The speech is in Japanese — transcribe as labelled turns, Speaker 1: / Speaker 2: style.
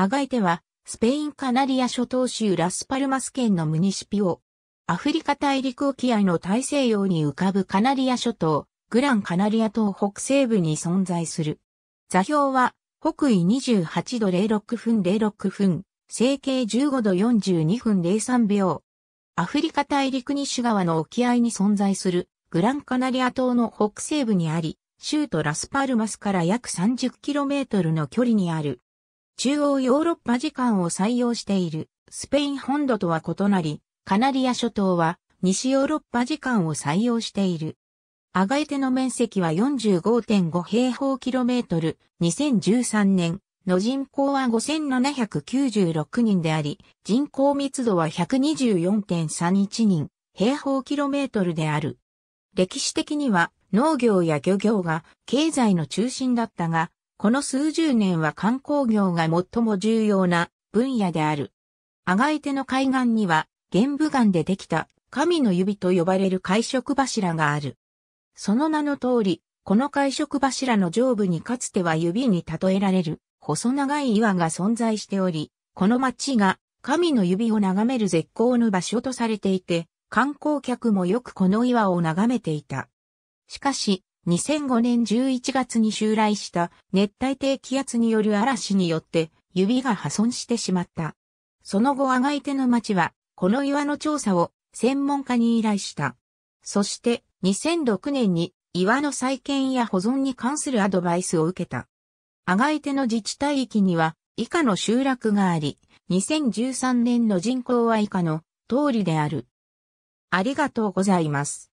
Speaker 1: あがいては、スペインカナリア諸島州ラスパルマス県のムニシ
Speaker 2: ピオ。アフリカ大陸沖合の大西洋に浮かぶカナリア諸島、グランカナリア島北西部に存在する。座標は、北緯28度06分06分、成形15度42分03秒。アフリカ大陸西側の沖合に存在するグランカナリア島の北西部にあり、州都ラスパルマスから約 30km の距離にある中央ヨーロッパ時間を採用しているスペイン本土とは異なり、カナリア諸島は西ヨーロッパ時間を採用している。アガエテの面積は45.5平方キロメートル、2013年の人口は5796人であり、人口密度は124.31人平方キロメートルである。歴史的には農業や漁業が経済の中心だったが、この数十年は観光業が最も重要な分野である。あがいての海岸には、玄武岩でできた神の指と呼ばれる会食柱がある。その名の通り、この会食柱の上部にかつては指に例えられる細長い岩が存在しており、この町が神の指を眺める絶好の場所とされていて、観光客もよくこの岩を眺めていた。しかし、2005年11月に襲来した熱帯低気圧による嵐によって指が破損してしまった。その後あがいての町は、この岩の調査を専門家に依頼した。そして2006年に岩の再建や保存に関するアドバイスを受けた。あがいての自治体域には以下の集落があり、2013年の人口は以下の通り
Speaker 1: である。ありがとうございます。